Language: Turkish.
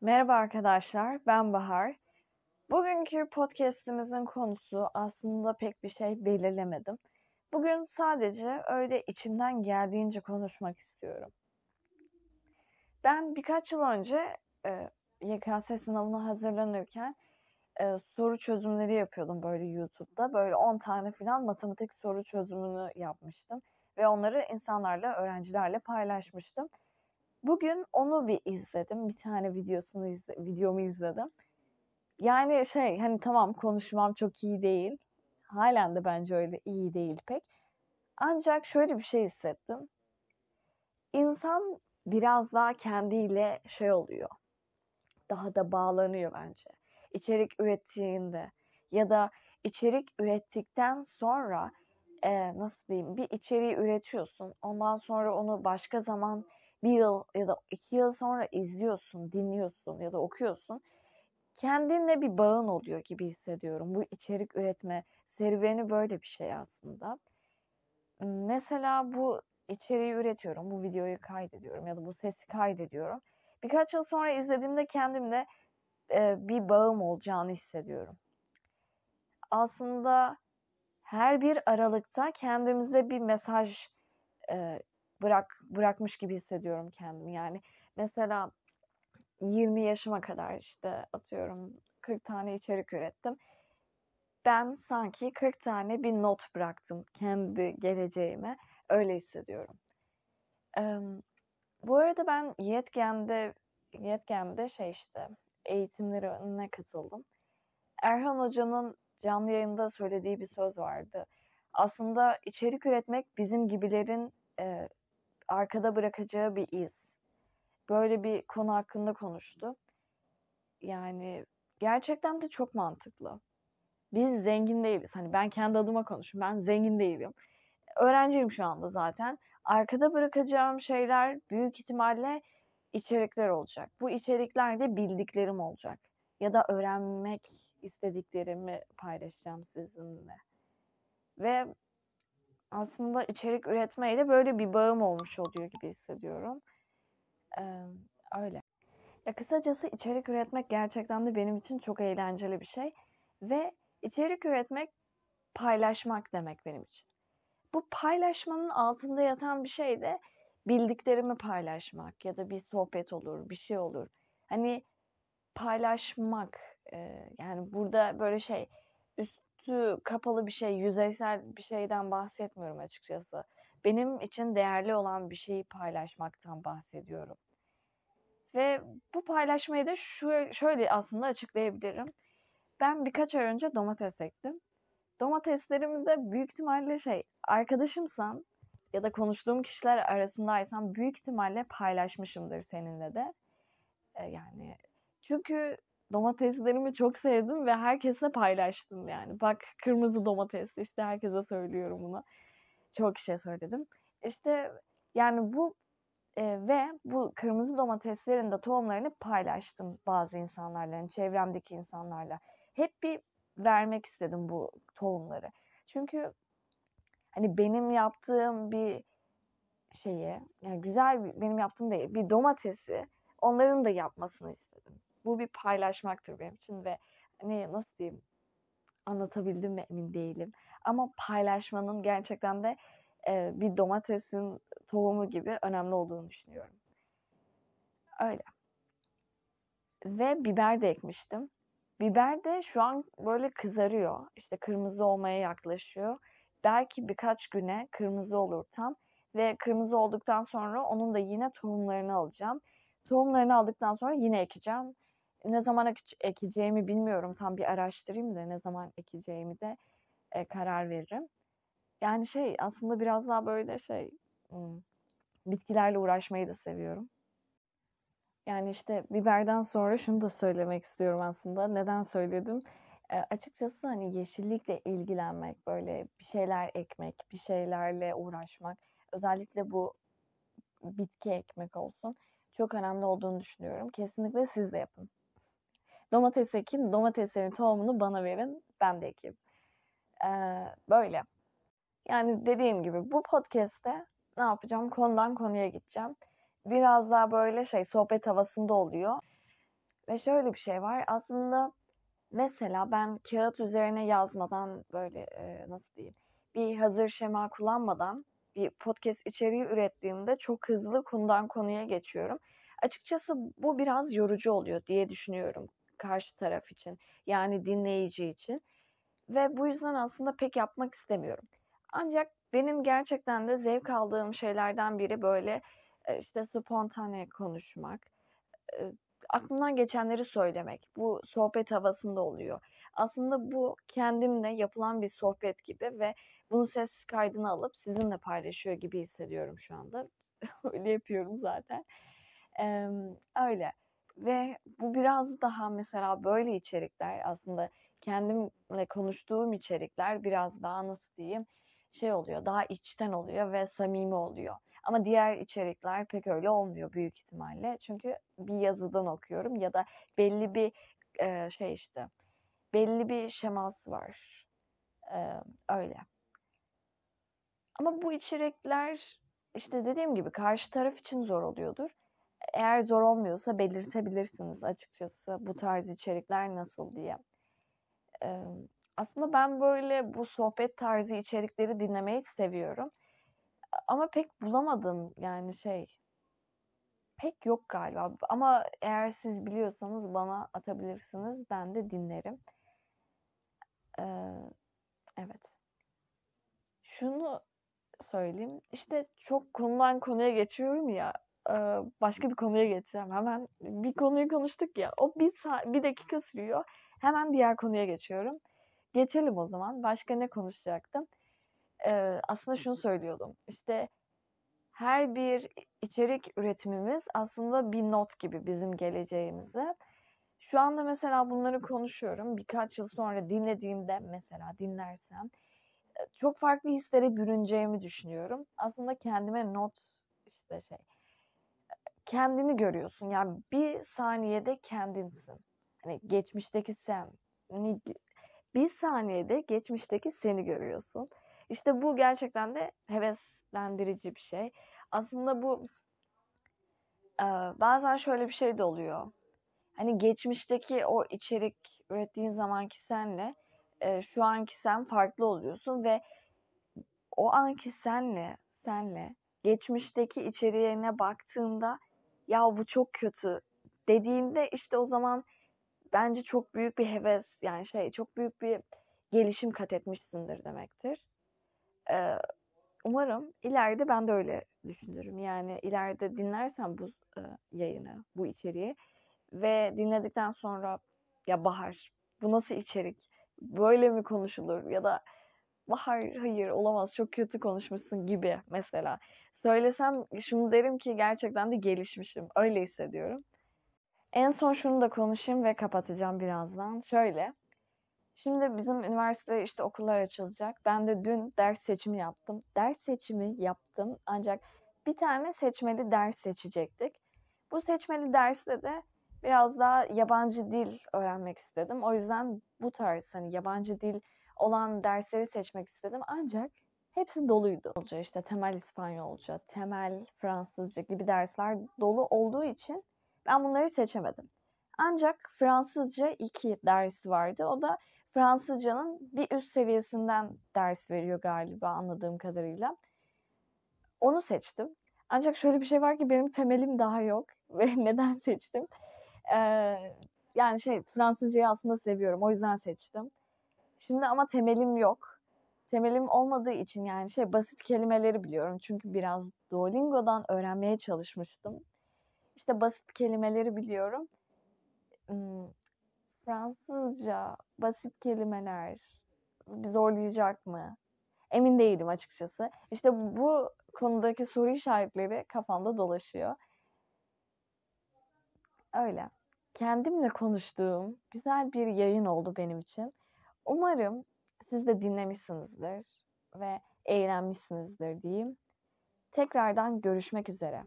Merhaba arkadaşlar, ben Bahar. Bugünkü podcast'imizin konusu aslında pek bir şey belirlemedim. Bugün sadece öyle içimden geldiğince konuşmak istiyorum. Ben birkaç yıl önce e, YKS sınavına hazırlanırken e, soru çözümleri yapıyordum böyle YouTube'da. Böyle 10 tane falan matematik soru çözümünü yapmıştım ve onları insanlarla, öğrencilerle paylaşmıştım. Bugün onu bir izledim. Bir tane videosunu izle, videomu izledim. Yani şey hani tamam konuşmam çok iyi değil. Halen de bence öyle iyi değil pek. Ancak şöyle bir şey hissettim. İnsan biraz daha kendiyle şey oluyor. Daha da bağlanıyor bence. İçerik ürettiğinde ya da içerik ürettikten sonra e, nasıl diyeyim bir içeriği üretiyorsun. Ondan sonra onu başka zaman bir yıl ya da iki yıl sonra izliyorsun, dinliyorsun ya da okuyorsun. Kendinle bir bağın oluyor gibi hissediyorum. Bu içerik üretme serüveni böyle bir şey aslında. Mesela bu içeriği üretiyorum, bu videoyu kaydediyorum ya da bu sesi kaydediyorum. Birkaç yıl sonra izlediğimde kendimle e, bir bağım olacağını hissediyorum. Aslında her bir aralıkta kendimize bir mesaj e, bırak bırakmış gibi hissediyorum kendimi. Yani mesela 20 yaşıma kadar işte atıyorum 40 tane içerik ürettim. Ben sanki 40 tane bir not bıraktım kendi geleceğime. Öyle hissediyorum. Ee, bu arada ben yetkende yetkende şey işte eğitimlerine katıldım. Erhan Hoca'nın canlı yayında söylediği bir söz vardı. Aslında içerik üretmek bizim gibilerin e, arkada bırakacağı bir iz. Böyle bir konu hakkında konuştu. Yani gerçekten de çok mantıklı. Biz zengin değiliz. Hani ben kendi adıma konuşayım. Ben zengin değilim. Öğrenciyim şu anda zaten. Arkada bırakacağım şeyler büyük ihtimalle içerikler olacak. Bu içerikler de bildiklerim olacak. Ya da öğrenmek istediklerimi paylaşacağım sizinle. Ve aslında içerik üretmeyle böyle bir bağım olmuş oluyor gibi hissediyorum. Ee, öyle. Ya kısacası içerik üretmek gerçekten de benim için çok eğlenceli bir şey ve içerik üretmek paylaşmak demek benim için. Bu paylaşmanın altında yatan bir şey de bildiklerimi paylaşmak ya da bir sohbet olur, bir şey olur. Hani paylaşmak e, yani burada böyle şey üst üstü kapalı bir şey, yüzeysel bir şeyden bahsetmiyorum açıkçası. Benim için değerli olan bir şeyi paylaşmaktan bahsediyorum. Ve bu paylaşmayı da şu şöyle aslında açıklayabilirim. Ben birkaç ay önce domates ektim. Domateslerimi de büyük ihtimalle şey arkadaşımsan ya da konuştuğum kişiler arasındaysan büyük ihtimalle paylaşmışımdır seninle de. E, yani çünkü domateslerimi çok sevdim ve herkese paylaştım yani. Bak kırmızı domates işte herkese söylüyorum bunu. Çok şey söyledim. İşte yani bu e, ve bu kırmızı domateslerin de tohumlarını paylaştım bazı insanlarla, yani çevremdeki insanlarla. Hep bir vermek istedim bu tohumları. Çünkü hani benim yaptığım bir şeyi, yani güzel bir, benim yaptığım değil, bir domatesi onların da yapmasını istedim bu bir paylaşmaktır benim için ve hani nasıl diyeyim anlatabildim mi emin değilim. Ama paylaşmanın gerçekten de e, bir domatesin tohumu gibi önemli olduğunu düşünüyorum. Öyle. Ve biber de ekmiştim. Biber de şu an böyle kızarıyor. İşte kırmızı olmaya yaklaşıyor. Belki birkaç güne kırmızı olur tam. Ve kırmızı olduktan sonra onun da yine tohumlarını alacağım. Tohumlarını aldıktan sonra yine ekeceğim ne zaman ekeceğimi bilmiyorum. Tam bir araştırayım da ne zaman ekeceğimi de e, karar veririm. Yani şey aslında biraz daha böyle şey bitkilerle uğraşmayı da seviyorum. Yani işte biberden sonra şunu da söylemek istiyorum aslında. Neden söyledim? E, açıkçası hani yeşillikle ilgilenmek, böyle bir şeyler ekmek, bir şeylerle uğraşmak, özellikle bu bitki ekmek olsun çok önemli olduğunu düşünüyorum. Kesinlikle siz de yapın. Domates ekin, domateslerin tohumunu bana verin, ben de ekeyim. Ee, böyle. Yani dediğim gibi bu podcast'te ne yapacağım? Konudan konuya gideceğim. Biraz daha böyle şey sohbet havasında oluyor. Ve şöyle bir şey var. Aslında mesela ben kağıt üzerine yazmadan böyle e, nasıl diyeyim? Bir hazır şema kullanmadan bir podcast içeriği ürettiğimde çok hızlı konudan konuya geçiyorum. Açıkçası bu biraz yorucu oluyor diye düşünüyorum karşı taraf için yani dinleyici için ve bu yüzden aslında pek yapmak istemiyorum. Ancak benim gerçekten de zevk aldığım şeylerden biri böyle işte spontane konuşmak, aklımdan geçenleri söylemek. Bu sohbet havasında oluyor. Aslında bu kendimle yapılan bir sohbet gibi ve bunu sessiz kaydını alıp sizinle paylaşıyor gibi hissediyorum şu anda. öyle yapıyorum zaten. Ee, öyle. Ve bu biraz daha mesela böyle içerikler aslında kendimle konuştuğum içerikler biraz daha nasıl diyeyim şey oluyor daha içten oluyor ve samimi oluyor. Ama diğer içerikler pek öyle olmuyor büyük ihtimalle. Çünkü bir yazıdan okuyorum ya da belli bir e, şey işte belli bir şeması var. E, öyle. Ama bu içerikler işte dediğim gibi karşı taraf için zor oluyordur eğer zor olmuyorsa belirtebilirsiniz açıkçası bu tarz içerikler nasıl diye. Ee, aslında ben böyle bu sohbet tarzı içerikleri dinlemeyi seviyorum. Ama pek bulamadım yani şey pek yok galiba. Ama eğer siz biliyorsanız bana atabilirsiniz. Ben de dinlerim. Ee, evet. Şunu söyleyeyim. İşte çok konudan konuya geçiyorum ya başka bir konuya geçeceğim. Hemen bir konuyu konuştuk ya. O bir, saat, bir dakika sürüyor. Hemen diğer konuya geçiyorum. Geçelim o zaman. Başka ne konuşacaktım? Ee, aslında şunu söylüyordum. İşte her bir içerik üretimimiz aslında bir not gibi bizim geleceğimizi Şu anda mesela bunları konuşuyorum. Birkaç yıl sonra dinlediğimde mesela dinlersem çok farklı hislere bürüneceğimi düşünüyorum. Aslında kendime not işte şey kendini görüyorsun. Yani bir saniyede kendinsin. Hani geçmişteki sen. Hani bir saniyede geçmişteki seni görüyorsun. İşte bu gerçekten de heveslendirici bir şey. Aslında bu bazen şöyle bir şey de oluyor. Hani geçmişteki o içerik ürettiğin zamanki senle e, şu anki sen farklı oluyorsun ve o anki senle senle geçmişteki içeriğine baktığında ya bu çok kötü dediğinde işte o zaman bence çok büyük bir heves yani şey çok büyük bir gelişim kat etmişsindir demektir. Ee, umarım ileride ben de öyle düşünürüm. Yani ileride dinlersen bu e, yayını, bu içeriği ve dinledikten sonra ya Bahar bu nasıl içerik? Böyle mi konuşulur? Ya da Bahar hayır olamaz çok kötü konuşmuşsun gibi mesela. Söylesem şunu derim ki gerçekten de gelişmişim. Öyle hissediyorum. En son şunu da konuşayım ve kapatacağım birazdan. Şöyle. Şimdi bizim üniversite işte okullar açılacak. Ben de dün ders seçimi yaptım. Ders seçimi yaptım ancak bir tane seçmeli ders seçecektik. Bu seçmeli derste de biraz daha yabancı dil öğrenmek istedim. O yüzden bu tarz hani yabancı dil olan dersleri seçmek istedim. Ancak hepsi doluydu. olca işte temel İspanyolca, temel Fransızca gibi dersler dolu olduğu için ben bunları seçemedim. Ancak Fransızca iki dersi vardı. O da Fransızcanın bir üst seviyesinden ders veriyor galiba anladığım kadarıyla. Onu seçtim. Ancak şöyle bir şey var ki benim temelim daha yok ve neden seçtim? Ee, yani şey Fransızcayı aslında seviyorum o yüzden seçtim. Şimdi ama temelim yok. Temelim olmadığı için yani şey basit kelimeleri biliyorum. Çünkü biraz Duolingo'dan öğrenmeye çalışmıştım. İşte basit kelimeleri biliyorum. Hmm, Fransızca basit kelimeler zorlayacak mı? Emin değilim açıkçası. İşte bu konudaki soru işaretleri kafamda dolaşıyor. Öyle. Kendimle konuştuğum güzel bir yayın oldu benim için. Umarım siz de dinlemişsinizdir ve eğlenmişsinizdir diyeyim. Tekrardan görüşmek üzere.